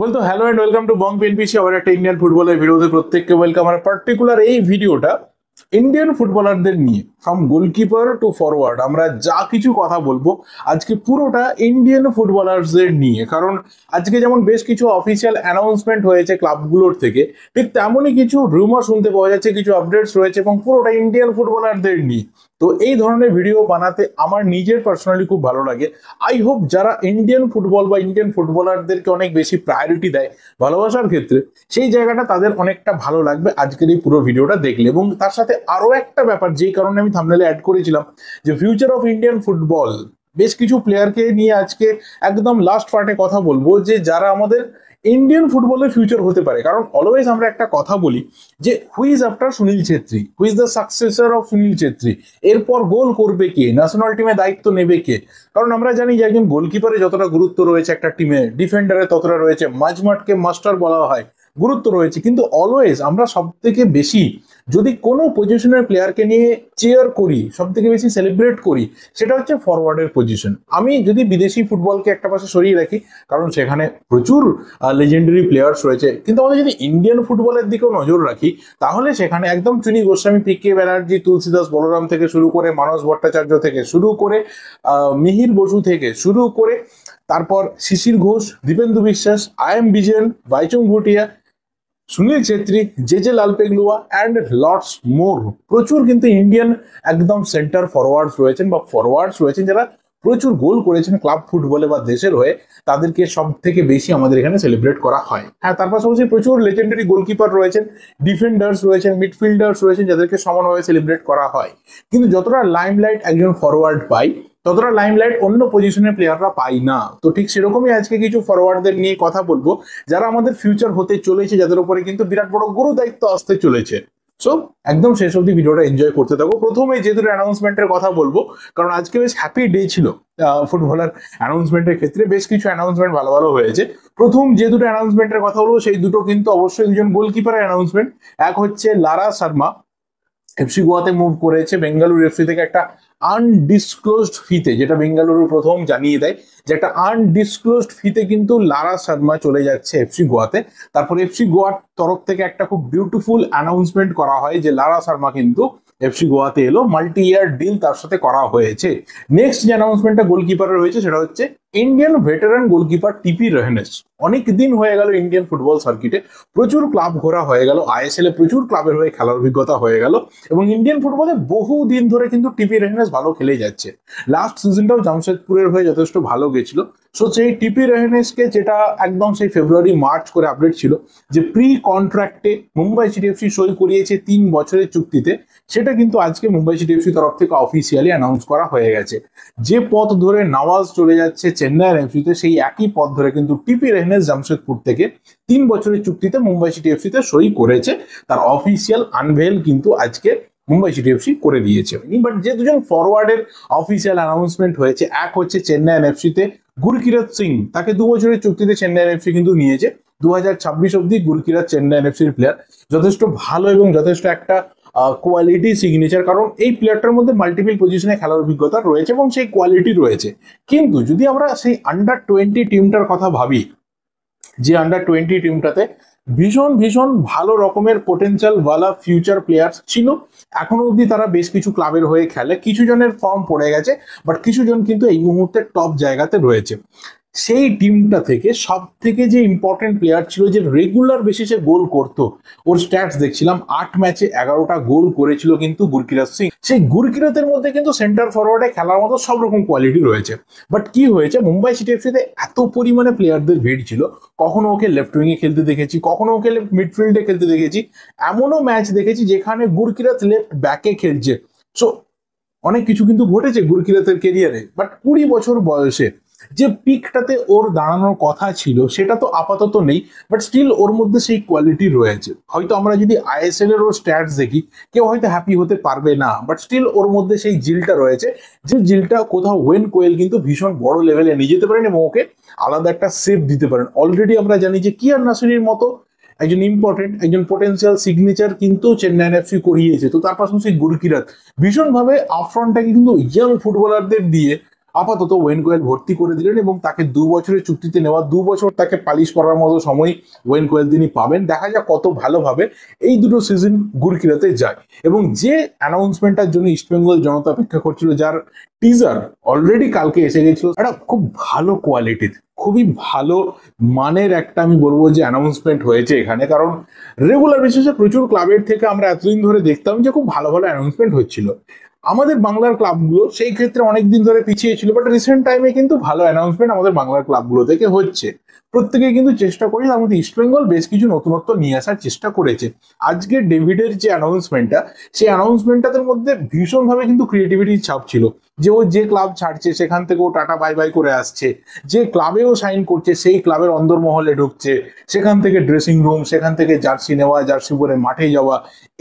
বলতো hello and welcome to Bong BNPC আবার একটা ইন্ডিয়ান ফুটবলের ভিডিওতে প্রত্যেককে ওয়েলকাম আর পার্টিকুলার এই ভিডিওটা ইন্ডিয়ান ফুটবলারদের নিয়ে ফ্রম গোলকিপার টু ফরওয়ার্ড আমরা যা কিছু কথা বলবো আজকে পুরোটা ইন্ডিয়ান ফুটবলারদের নিয়ে কারণ আজকে যেমন বেশ কিছু অফিসিয়াল অ্যানাউন্সমেন্ট হয়েছে ক্লাবগুলোর থেকে ঠিক তেমনই কিছু রুমার শুনতে পাওয়া যাচ্ছে কিছু আপডেটস রয়েছে এবং পুরোটা ইন্ডিয়ান ফুটবলারদের নিয়ে তো এই ধরনের ভিডিও বানাতে আমার নিজের পার্সোনালি খুব ভালো লাগে আই হোপ যারা ইন্ডিয়ান ফুটবল বা ইন্ডিয়ান ফুটবলারদেরকে অনেক বেশি প্রায়োরিটি দেয় ভালোবাসার ক্ষেত্রে সেই জায়গাটা তাদের অনেকটা ভালো লাগবে আজকের এই পুরো ভিডিওটা দেখলে এবং তার সাথে সাথে আরও একটা ব্যাপার যেই কারণে আমি থামনেলে অ্যাড করেছিলাম যে ফিউচার অফ ইন্ডিয়ান ফুটবল বেশ কিছু প্লেয়ারকে নিয়ে আজকে একদম লাস্ট পার্টে কথা বলবো যে যারা আমাদের ইন্ডিয়ান ফুটবলের ফিউচার হতে পারে কারণ অলওয়েজ আমরা একটা কথা বলি যে who's after Sunil Chhetri who's the successor of Sunil Chhetri এরপর গোল করবে কে ন্যাশনাল টিমে দায়িত্ব নেবে কে কারণ আমরা জানি যে একজন গোলকিপারে যতটা গুরুত্ব রয়েছে একটা টিমে ডিফেন্ডারে ততটা রয়েছে মাঝমাঠকে মাস্টার বলা হয় গুরুত্ব রয়েছে কিন্তু অলওয়েজ আমরা সব থেকে বেশি যদি কোনো পজিশনের প্লেয়ারকে নিয়ে চেয়ার করি সব থেকে বেশি সেলিব্রেট করি সেটা হচ্ছে ফরওয়ার্ডের পজিশন আমি যদি বিদেশি ফুটবলকে একটা পাশে সরিয়ে রাখি কারণ সেখানে প্রচুর লেজেন্ডারি প্লেয়ার্স রয়েছে কিন্তু আমাদের যদি ইন্ডিয়ান ফুটবলের দিকেও নজর রাখি তাহলে সেখানে একদম চুনি গোস্বামী পি কে ব্যানার্জি তুলসীদাস বলরাম থেকে শুরু করে মানস ভট্টাচার্য থেকে শুরু করে মিহির বসু থেকে শুরু করে তারপর শিশির Ghosh Dipendu Biswas I M Vijayan Baichung Bhutia Sunil Chhetri J J Pekhlua and lots more প্রচুর কিন্তু ইন্ডিয়ান একদম সেন্টার ফরওয়ার্ড রয়েছেন বা ফরওয়ার্ডস রয়েছেন যারা প্রচুর গোল করেছেন ক্লাব ফুটবলে বা দেশের হয়ে তাদেরকে সব থেকে বেশি আমাদের এখানে সেলিব্রেট করা হয় হ্যাঁ তার পাশাপাশি প্রচুর লেজেন্ডারি গোলকিপার রয়েছেন ডিফেন্ডার্স রয়েছেন মিডফিল্ডার্স রয়েছেন যাদেরকে সমানভাবে সেলিব্রেট করা হয় কিন্তু যতটা লাইমলাইট একজন ফরওয়ার্ড পাই ততটা লাইমলাইট অন্য পজিশনের প্লেয়াররা পায় না তো ঠিক সেরকমই আজকে কিছু ফরওয়ার্ডদের নিয়ে কথা বলবো যারা আমাদের ফিউচার হতে চলেছে যাদের উপরে কিন্তু বিরাট বড় গুরু দায়িত্ব আসতে চলেছে সো একদম শেষ অবধি ভিডিওটা এনজয় করতে থাকো প্রথমে যে দুটো অ্যানাউন্সমেন্টের কথা বলবো কারণ আজকে বেশ হ্যাপি ডে ছিল ফুটবলার অ্যানাউন্সমেন্টের ক্ষেত্রে বেশ কিছু অ্যানাউন্সমেন্ট ভালো ভালো হয়েছে প্রথম যে দুটো অ্যানাউন্সমেন্টের কথা বলবো সেই দুটো কিন্তু অবশ্যই দুজন গোলকিপারের অ্যানাউন্সমেন্ট এক হচ্ছে লারা শর্মা এফসি গোয়াতে মুভ করেছে বেঙ্গালুরু এফসি থেকে একটা আনডিসক্লোজড ফিতে যেটা বেঙ্গালুরু প্রথম জানিয়ে দেয় যে একটা আনডিসক্লোজড ফিতে কিন্তু লারা শর্মা চলে যাচ্ছে এফসি গোয়াতে তারপর এফসি গোয়ার তরফ থেকে একটা খুব বিউটিফুল অ্যানাউন্সমেন্ট করা হয় যে লারা শর্মা কিন্তু এফসি গোয়াতে এলো মাল্টি ইয়ার ডিল তার সাথে করা হয়েছে নেক্সট যে অ্যানাউন্সমেন্টটা গোলকিপারের রয়েছে সেটা হচ্ছে ইন্ডিয়ান ভেটারান গোলকিপার টিপি রেহনেস অনেক দিন হয়ে গেল ইন্ডিয়ান ফুটবল সার্কিটে প্রচুর ক্লাব ঘোরা হয়ে গেল আইএসএল এ প্রচুর ক্লাবের হয়ে খেলার অভিজ্ঞতা হয়ে গেল এবং ইন্ডিয়ান ফুটবলে বহু দিন ধরে কিন্তু টিপি রেহনেস ভালো খেলে যাচ্ছে লাস্ট সিজনটাও জামশেদপুরের হয়ে যথেষ্ট ভালো গেছিল সো সেই টিপি রেহনেসকে যেটা একদম সেই ফেব্রুয়ারি মার্চ করে আপডেট ছিল যে প্রি কন্ট্রাক্টে মুম্বাই সিটিএফসি সই করিয়েছে তিন বছরের চুক্তিতে সেটা কিন্তু আজকে মুম্বাই সিটিএফসি তরফ থেকে অফিসিয়ালি অ্যানাউন্স করা হয়ে গেছে যে পথ ধরে নওয়াজ চলে যাচ্ছে চেন্নাই এফসিতে সেই একই পথ ধরে কিন্তু টিপি রেহনেস জামশেদপুর থেকে তিন বছরের চুক্তিতে মুম্বাই সিটি এফসিতে সই করেছে তার অফিসিয়াল আনভেল কিন্তু আজকে মুম্বাই সিটি এফসি করে দিয়েছে বাট যে দুজন ফরওয়ার্ডের অফিসিয়াল অ্যানাউন্সমেন্ট হয়েছে এক হচ্ছে চেন্নাই এফসিতে গুরকিরত সিং তাকে দু বছরের চুক্তিতে চেন্নাই এনএফসি কিন্তু নিয়েছে দু হাজার ছাব্বিশ অব্দি গুরকিরাজ চেন্নাই এফসির প্লেয়ার যথেষ্ট ভালো এবং যথেষ্ট একটা কোয়ালিটি সিগনেচার কারণ এই প্লেয়ারটার মধ্যে মাল্টিপল পজিশনে খেলার অভিজ্ঞতা রয়েছে এবং সেই কোয়ালিটি রয়েছে কিন্তু যদি আমরা সেই আন্ডার টোয়েন্টি টিমটার কথা ভাবি যে আন্ডার টোয়েন্টি টিমটাতে ভীষণ ভীষণ ভালো রকমের ওয়ালা ফিউচার প্লেয়ার্স ছিল এখনো অবধি তারা বেশ কিছু ক্লাবের হয়ে খেলে কিছু জনের ফর্ম পড়ে গেছে বাট কিছু জন কিন্তু এই মুহূর্তে টপ জায়গাতে রয়েছে সেই টিমটা থেকে সব থেকে যে ইম্পর্টেন্ট প্লেয়ার ছিল যে রেগুলার বেসিসে গোল করত ওর স্ট্যাটস দেখছিলাম আট ম্যাচে এগারোটা গোল করেছিল কিন্তু গুরকিরাজ সিং সেই গুরকিরাতের মধ্যে কিন্তু সেন্টার ফরওয়ার্ডে খেলার মতো সব রকম কোয়ালিটি রয়েছে বাট কি হয়েছে মুম্বাই সিটি এফসিতে এত পরিমাণে প্লেয়ারদের ভিড় ছিল কখনো ওকে লেফট উইংয়ে খেলতে দেখেছি কখনো ওকে লেফট মিডফিল্ডে খেলতে দেখেছি এমনও ম্যাচ দেখেছি যেখানে গুরকিরাত লেফট ব্যাকে খেলছে সো অনেক কিছু কিন্তু ঘটেছে গুরকিরাতের কেরিয়ারে বাট কুড়ি বছর বয়সে যে পিকটাতে ওর দাঁড়ানোর কথা ছিল সেটা তো আপাতত নেই বাট স্টিল ওর মধ্যে সেই কোয়ালিটি রয়েছে হয়তো আমরা যদি আইএসএল এর ওর স্ট্যাটস দেখি কেউ হয়তো হ্যাপি হতে পারবে না বাট স্টিল ওর মধ্যে সেই জিলটা রয়েছে যে জিলটা কোথাও ওয়েন কোয়েল কিন্তু ভীষণ বড় লেভেলে নিয়ে যেতে পারেন এবং ওকে আলাদা একটা সেপ দিতে পারেন অলরেডি আমরা জানি যে কিয়ার নাসিরির মতো একজন ইম্পর্টেন্ট একজন পোটেন্সিয়াল সিগনেচার কিন্তু চেন্নাই এফসি করিয়েছে তো তার পাশাপাশি গুরকিরাত ভীষণভাবে আফ্রন্টটাকে কিন্তু ইয়াং ফুটবলারদের দিয়ে আপাতত ওয়েন কোয়েল ভর্তি করে দিলেন এবং তাকে দু বছরের চুক্তিতে নেওয়া দু বছর তাকে পালিশ করার মতো সময় ওয়েন কোয়েল তিনি পাবেন দেখা যাক কত ভালোভাবে এই দুটো সিজন গুরকিরাতে যায় এবং যে অ্যানাউন্সমেন্টটার জন্য ইস্টবেঙ্গল জনতা অপেক্ষা করছিল যার টিজার অলরেডি কালকে এসে গেছিল একটা খুব ভালো কোয়ালিটির খুবই ভালো মানের একটা আমি বলবো যে অ্যানাউন্সমেন্ট হয়েছে এখানে কারণ রেগুলার বিশেষে প্রচুর ক্লাবের থেকে আমরা এতদিন ধরে দেখতাম যে খুব ভালো ভালো অ্যানাউন্সমেন্ট হচ্ছিল আমাদের বাংলার ক্লাবগুলো সেই ক্ষেত্রে অনেক দিন ধরে পিছিয়ে ছিল বাট রিসেন্ট টাইমে কিন্তু ভালো অ্যানাউন্সমেন্ট আমাদের বাংলার ক্লাবগুলো থেকে হচ্ছে প্রত্যেকে কিন্তু চেষ্টা করে তার মধ্যে ইস্টবেঙ্গল বেশ কিছু নতুনত্ব নিয়ে আসার চেষ্টা করেছে আজকে ডেভিডের যে অ্যানাউন্সমেন্টটা সেই অ্যানাউন্সমেন্টটাদের মধ্যে ভীষণভাবে কিন্তু ক্রিয়েটিভিটির ছাপ ছিল যে ও যে ক্লাব ছাড়ছে সেখান থেকে ও টাটা বাই বাই করে আসছে যে ক্লাবেও সাইন করছে সেই ক্লাবের অন্দরমহলে ঢুকছে সেখান থেকে ড্রেসিং রুম সেখান থেকে জার্সি নেওয়া জার্সি পরে মাঠে যাওয়া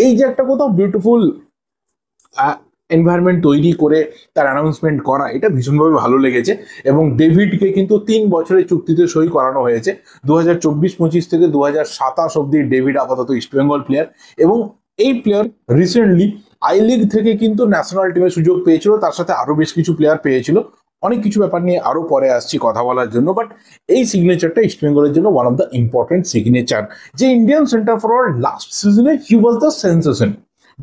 এই যে একটা কোথাও বিউটিফুল এনভায়রনমেন্ট তৈরি করে তার অ্যানাউন্সমেন্ট করা এটা ভীষণভাবে ভালো লেগেছে এবং ডেভিডকে কিন্তু তিন বছরের চুক্তিতে সই করানো হয়েছে দু হাজার চব্বিশ পঁচিশ থেকে দু হাজার সাতাশ অব্দি ডেভিড আপাতত ইস্টবেঙ্গল প্লেয়ার এবং এই প্লেয়ার রিসেন্টলি আই লিগ থেকে কিন্তু ন্যাশনাল টিমে সুযোগ পেয়েছিল তার সাথে আরও বেশ কিছু প্লেয়ার পেয়েছিল অনেক কিছু ব্যাপার নিয়ে আরও পরে আসছি কথা বলার জন্য বাট এই সিগনেচারটা ইস্টবেঙ্গলের জন্য one of the important signature যে ইন্ডিয়ান সেন্টার ফরওয়ার্ড লাস্ট সিজনে he was the sensation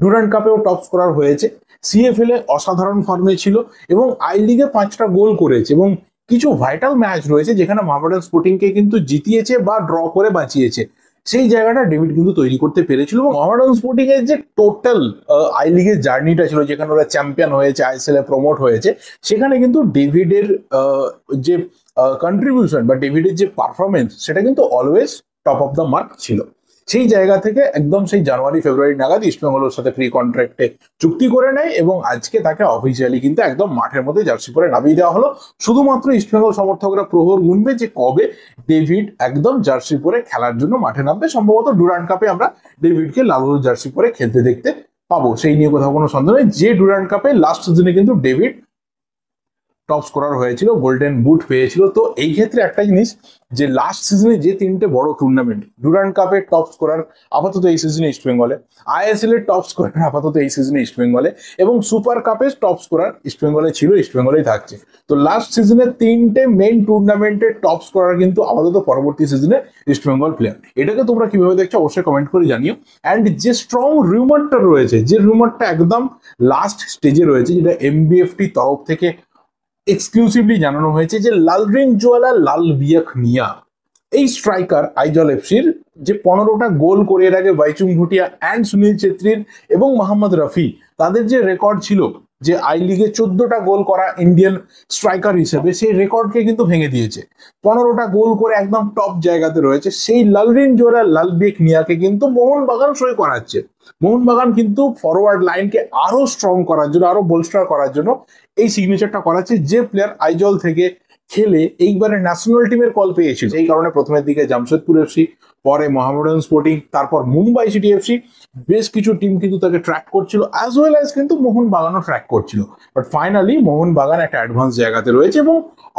Durand কাপেও টপ স্কোরার হয়েছে সিএফএল এ অসাধারণ ফর্মে ছিল এবং আই লিগে পাঁচটা গোল করেছে এবং কিছু ভাইটাল ম্যাচ রয়েছে যেখানে মোহামেডান স্পোর্টিংকে কিন্তু জিতিয়েছে বা ড্র করে বাঁচিয়েছে সেই জায়গাটা ডেভিড কিন্তু তৈরি করতে পেরেছিল এবং মোহামেডান স্পোর্টিং এর যে টোটাল আই লিগের জার্নিটা ছিল যেখানে ওরা চ্যাম্পিয়ন হয়েছে আইএসএল এ প্রমোট হয়েছে সেখানে কিন্তু ডেভিডের যে কন্ট্রিবিউশন বা ডেভিডের যে পারফরমেন্স সেটা কিন্তু always top of the mark ছিল সেই জায়গা থেকে একদম সেই জানুয়ারি ফেব্রুয়ারি নাগাদ ইস্টবেঙ্গলের সাথে ফ্রি কন্ট্রাক্টে চুক্তি করে নেয় এবং আজকে তাকে অফিসিয়ালি কিন্তু একদম মাঠের মধ্যে জার্সি পরে নামিয়ে দেওয়া হলো শুধুমাত্র ইস্টবেঙ্গল সমর্থকরা প্রহর গুনবে যে কবে ডেভিড একদম জার্সি পরে খেলার জন্য মাঠে নামবে সম্ভবত ডুরান্ড কাপে আমরা ডেভিডকে লাল জার্সি পরে খেলতে দেখতে পাবো সেই নিয়ে কোথাও কোনো সন্দেহ নেই যে ডুরান্ড কাপে লাস্ট সিজনে কিন্তু ডেভিড টপ স্কোরার হয়েছিল গোল্ডেন বুট পেয়েছিল তো এই ক্ষেত্রে একটা জিনিস যে লাস্ট সিজনে যে তিনটে বড় টুর্নামেন্ট ডুরান্ড কাপে টপ স্কোরার আপাতত এই সিজনে ইস্ট বেঙ্গলে আইএসএল এর টপ স্কোরার আপাতত এই সিজনে ইস্ট বেঙ্গলে এবং সুপার কাপে টপ স্কোরার ইস্ট বেঙ্গলে ছিল ইস্ট বেঙ্গলেই থাকছে তো লাস্ট সিজনে তিনটে মেন টুর্নামেন্টের টপ স্কোরার কিন্তু আপাতত পরবর্তী সিজনে ইস্ট বেঙ্গল প্লেয়ার এটাকে তোমরা কিভাবে দেখছো অবশ্যই কমেন্ট করে জানিও অ্যান্ড যে স্ট্রং রিউমারটা রয়েছে যে রিউমারটা একদম লাস্ট স্টেজে রয়েছে যেটা এমবিএফটি তরফ থেকে এক্সক্লুসিভলি জানানো হয়েছে যে লালরিন জোয়ালা লাল বিয়াক নিয়া এই স্ট্রাইকার আইজল এফসির যে পনেরোটা গোল করে এর আগে বাইচুং ভুটিয়া অ্যান্ড সুনীল ছেত্রীর এবং মোহাম্মদ রফি তাদের যে রেকর্ড ছিল যে আই লিগে চোদ্দটা গোল করা ইন্ডিয়ান স্ট্রাইকার হিসেবে সেই রেকর্ডকে কিন্তু ভেঙে দিয়েছে পনেরোটা গোল করে একদম টপ জায়গাতে রয়েছে সেই লালরিন জোড়া লালবেক নিয়াকে কিন্তু মোহনবাগান সই করাচ্ছে মোহনবাগান কিন্তু ফরওয়ার্ড লাইনকে আরও স্ট্রং করার জন্য আরও বোলস্টার করার জন্য এই সিগনেচারটা করাচ্ছে যে প্লেয়ার আইজল থেকে খেলে এইবারে ন্যাশনাল টিমের কল পেয়েছিল এই কারণে প্রথমের দিকে জামশেদপুর এফসি পরে মোহামেডান স্পোর্টিং তারপর মুম্বাই সিটি এফসি বেশ কিছু টিম কিন্তু তাকে ট্র্যাক করছিল অ্যাজ ওয়েল অ্যাজ কিন্তু মোহন বাগানও ট্র্যাক করছিল বাট ফাইনালি মোহন বাগান একটা অ্যাডভান্স জায়গাতে রয়েছে এবং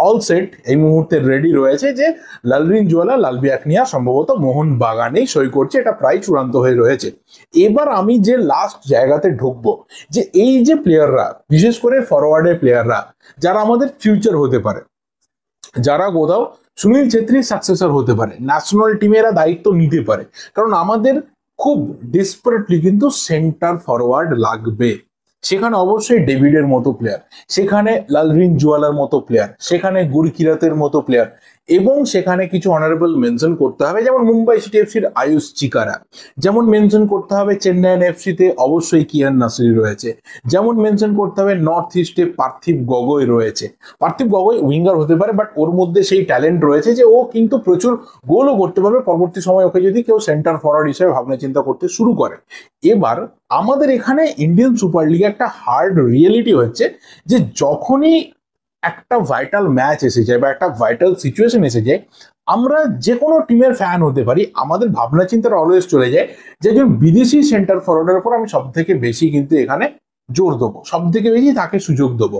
অল সেট এই মুহূর্তে রেডি রয়েছে যে লালরিন জোয়ালা লালবিয়াকনিয়া সম্ভবত মোহন বাগানেই সই করছে এটা প্রায় চূড়ান্ত হয়ে রয়েছে এবার আমি যে লাস্ট জায়গাতে ঢুকবো যে এই যে প্লেয়াররা বিশেষ করে ফরওয়ার্ডের প্লেয়াররা যারা আমাদের ফিউচার হতে পারে যারা কোথাও সুনীল ছেত্রীর সাকসেসর হতে পারে ন্যাশনাল টিমেরা দায়িত্ব নিতে পারে কারণ আমাদের খুব ডেসপারেটলি কিন্তু সেন্টার ফরওয়ার্ড লাগবে সেখানে অবশ্যই ডেভিডের মতো প্লেয়ার সেখানে লালভিন জুয়ালার মতো প্লেয়ার সেখানে গুরকিরাতের মতো প্লেয়ার এবং সেখানে কিছু অনারেবল মেনশন করতে হবে যেমন মুম্বাই সিটি এফসির আয়ুষ চিকারা যেমন মেনশন করতে হবে চেন্নাইন এফসিতে অবশ্যই কিয়ান নাসরি রয়েছে যেমন মেনশন করতে হবে নর্থ ইস্টে পার্থিব গগৈ রয়েছে পার্থিব গগৈ উইঙ্গার হতে পারে বাট ওর মধ্যে সেই ট্যালেন্ট রয়েছে যে ও কিন্তু প্রচুর গোলও করতে পারবে পরবর্তী সময় ওকে যদি কেউ সেন্টার ফরওয়ার্ড হিসেবে ভাবনা চিন্তা করতে শুরু করে এবার আমাদের এখানে ইন্ডিয়ান সুপার লিগে একটা হার্ড রিয়েলিটি হচ্ছে যে যখনই একটা ভাইটাল ম্যাচ এসে যায় বা একটা ভাইটাল সিচুয়েশন এসে যায় আমরা যে কোনো টিমের ফ্যান হতে পারি আমাদের ভাবনা চিন্তার অলওয়েজ চলে যায় যে একজন বিদেশি সেন্টার ফরওয়ার্ডের উপর আমি সব থেকে বেশি কিন্তু এখানে জোর দেবো সব থেকে বেশি তাকে সুযোগ দেবো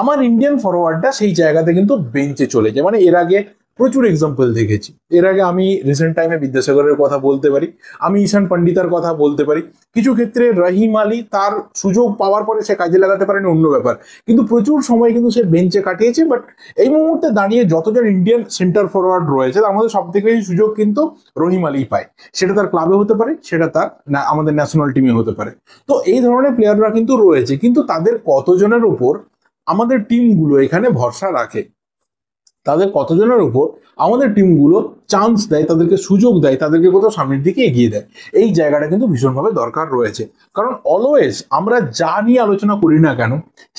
আমার ইন্ডিয়ান ফরওয়ার্ডটা সেই জায়গাতে কিন্তু বেঞ্চে চলে যায় মানে এর আগে প্রচুর এক্সাম্পল দেখেছি এর আগে আমি রিসেন্ট টাইমে বিদ্যাসাগরের কথা বলতে পারি আমি ঈশান পণ্ডিতার কথা বলতে পারি কিছু ক্ষেত্রে রহিম আলী তার সুযোগ পাওয়ার পরে সে কাজে লাগাতে পারেনি অন্য ব্যাপার কিন্তু প্রচুর সময় কিন্তু সে বেঞ্চে কাটিয়েছে বাট এই মুহূর্তে দাঁড়িয়ে যতজন ইন্ডিয়ান সেন্টার ফরওয়ার্ড রয়েছে তার মধ্যে সবথেকে বেশি সুযোগ কিন্তু রহিম আলী পায় সেটা তার ক্লাবে হতে পারে সেটা তার আমাদের ন্যাশনাল টিমে হতে পারে তো এই ধরনের প্লেয়াররা কিন্তু রয়েছে কিন্তু তাদের কতজনের উপর আমাদের টিমগুলো এখানে ভরসা রাখে তাদের কতজনের উপর আমাদের টিমগুলো চান্স দেয় তাদেরকে সুযোগ দেয় তাদেরকে কোথাও সামনের দিকে এগিয়ে দেয় এই জায়গাটা কিন্তু ভীষণভাবে দরকার রয়েছে কারণ অলওয়েজ আমরা যা নিয়ে আলোচনা করি না কেন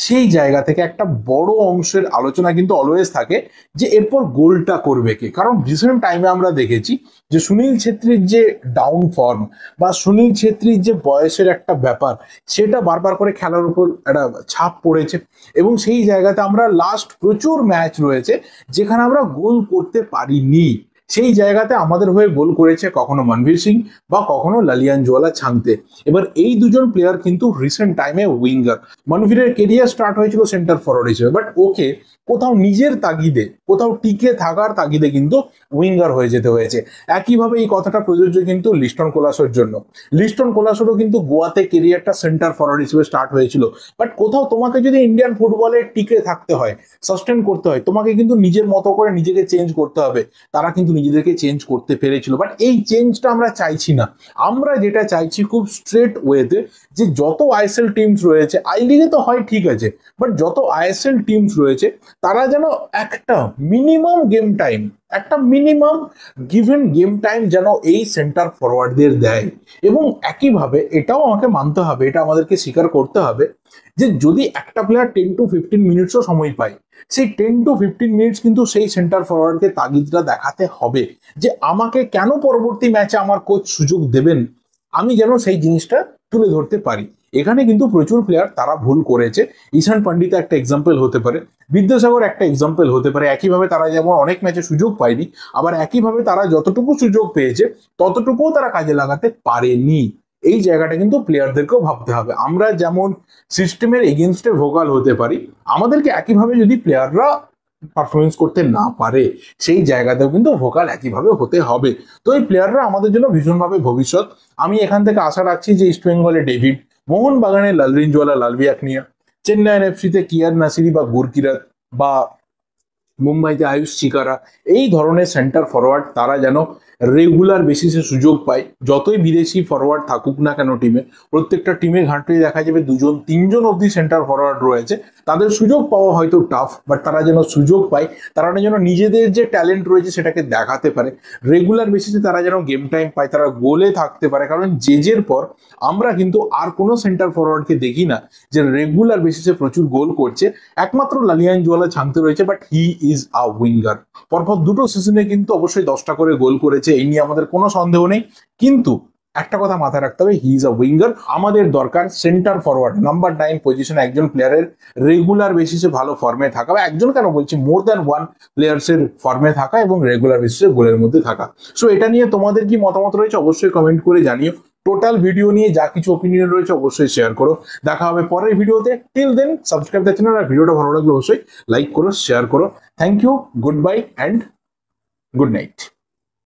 সেই জায়গা থেকে একটা বড় অংশের আলোচনা কিন্তু অলওয়েজ থাকে যে এরপর গোলটা করবে কে কারণ ভীষণ টাইমে আমরা দেখেছি যে সুনীল ছেত্রীর যে ডাউন ফর্ম বা সুনীল ছেত্রীর যে বয়সের একটা ব্যাপার সেটা বারবার করে খেলার উপর একটা ছাপ পড়েছে এবং সেই জায়গাতে আমরা লাস্ট প্রচুর ম্যাচ রয়েছে যেখানে আমরা গোল করতে পারিনি সেই জায়গাতে আমাদের হয়ে গোল করেছে কখনো মনভীর সিং বা কখনো লালিয়ান জোয়ালা ছাংতে এবার এই দুজন প্লেয়ার কিন্তু রিসেন্ট টাইমে উইঙ্গার মনভীরের কেরিয়ার স্টার্ট হয়েছিল সেন্টার ফরওয়ার্ড হিসেবে বাট ওকে কোথাও নিজের তাগিদে কোথাও টিকে থাকার তাগিদে কিন্তু উইঙ্গার হয়ে যেতে হয়েছে একইভাবে এই কথাটা প্রযোজ্য কিন্তু লিস্টন কোলাসোর জন্য লিস্টন কোলাসোরও কিন্তু গোয়াতে কেরিয়ারটা সেন্টার ফরওয়ার্ড হিসেবে স্টার্ট হয়েছিল বাট কোথাও তোমাকে যদি ইন্ডিয়ান ফুটবলে টিকে থাকতে হয় সাস্টেন করতে হয় তোমাকে কিন্তু নিজের মতো করে নিজেকে চেঞ্জ করতে হবে তারা কিন্তু নিজেদেরকে চেঞ্জ করতে পেরেছিল বাট এই চেঞ্জটা আমরা চাইছি না আমরা যেটা চাইছি খুব স্ট্রেট ওয়েতে যে যত আইএসএল টিমস রয়েছে আই লিগে তো হয় ঠিক আছে বাট যত আইএসএল টিমস রয়েছে তারা যেন একটা মিনিমাম গেম টাইম একটা মিনিমাম গিভেন গেম টাইম যেন এই সেন্টার ফরওয়ার্ডদের দেয় এবং একইভাবে এটাও আমাকে মানতে হবে এটা আমাদেরকে স্বীকার করতে হবে যে যদি একটা প্লেয়ার টেন টু ফিফটিন মিনিটসও সময় পায় সেই টেন টু ফিফটিন মিনিটস কিন্তু সেই সেন্টার ফরওয়ার্ডকে তাগিদটা দেখাতে হবে যে আমাকে কেন পরবর্তী ম্যাচে আমার কোচ সুযোগ দেবেন আমি যেন সেই জিনিসটা তুলে ধরতে পারি এখানে কিন্তু প্রচুর প্লেয়ার তারা ভুল করেছে ঈশান পান্ডিতা একটা এক্সাম্পল হতে পারে বিদ্যাসাগর একটা এক্সাম্পল হতে পারে একইভাবে তারা যেমন অনেক ম্যাচে সুযোগ পায়নি আবার একইভাবে তারা যতটুকু সুযোগ পেয়েছে ততটুকুও তারা কাজে লাগাতে পারেনি এই জায়গাটা কিন্তু প্লেয়ারদেরকেও ভাবতে হবে আমরা যেমন সিস্টেমের এগেনস্টে ভোকাল হতে পারি আমাদেরকে একইভাবে যদি প্লেয়াররা পারফরমেন্স করতে না পারে সেই জায়গাতেও কিন্তু ভোকাল একইভাবে হতে হবে তো এই প্লেয়াররা আমাদের জন্য ভীষণভাবে ভবিষ্যৎ আমি এখান থেকে আশা রাখছি যে ইস্ট বেঙ্গলে ডেভিড মোহনবাগানে লালরিনজোয়ালা লালবিয়াকনিয়া চেন্নাইয়ের এফসিতে কিয়ার নাসিরি বা গুরকিরাত বা মুম্বাইতে আয়ুষ শিকারা এই ধরনের সেন্টার ফরওয়ার্ড তারা যেন রেগুলার বেসিসে সুযোগ পায় যতই বিদেশি ফরওয়ার্ড থাকুক না কেন টিমে প্রত্যেকটা টিমে ঘাটতি দেখা যাবে দুজন তিনজন অবধি সেন্টার ফরওয়ার্ড রয়েছে তাদের সুযোগ পাওয়া হয়তো টাফ বাট তারা যেন সুযোগ পায় তারা যেন নিজেদের যে ট্যালেন্ট রয়েছে সেটাকে দেখাতে পারে রেগুলার বেসিসে তারা যেন গেম টাইম পায় তারা গোলে থাকতে পারে কারণ জেজের পর আমরা কিন্তু আর কোনো সেন্টার ফরওয়ার্ডকে দেখি না যে রেগুলার বেসিসে প্রচুর গোল করছে একমাত্র লালিয়ান জোয়ালা ছাংতে রয়েছে but he is a winger পরপর দুটো সিজনে কিন্তু অবশ্যই দশটা করে গোল করেছে খেলছে এই নিয়ে আমাদের কোনো সন্দেহ নেই কিন্তু একটা কথা মাথায় রাখতে হবে হি ইজ আ উইঙ্গার আমাদের দরকার সেন্টার ফরওয়ার্ড নাম্বার নাইন পজিশনে একজন প্লেয়ারের রেগুলার বেসিসে ভালো ফর্মে থাকা বা একজন কেন বলছি মোর দ্যান ওয়ান প্লেয়ার্সের ফর্মে থাকা এবং রেগুলার বেসিসে গোলের মধ্যে থাকা সো এটা নিয়ে তোমাদের কি মতামত রয়েছে অবশ্যই কমেন্ট করে জানিও টোটাল ভিডিও নিয়ে যা কিছু ওপিনিয়ন রয়েছে অবশ্যই শেয়ার করো দেখা হবে পরের ভিডিওতে till then subscribe the channel আর ভিডিওটা ভালো লাগলে অবশ্যই লাইক করো শেয়ার করো thank you goodbye and good night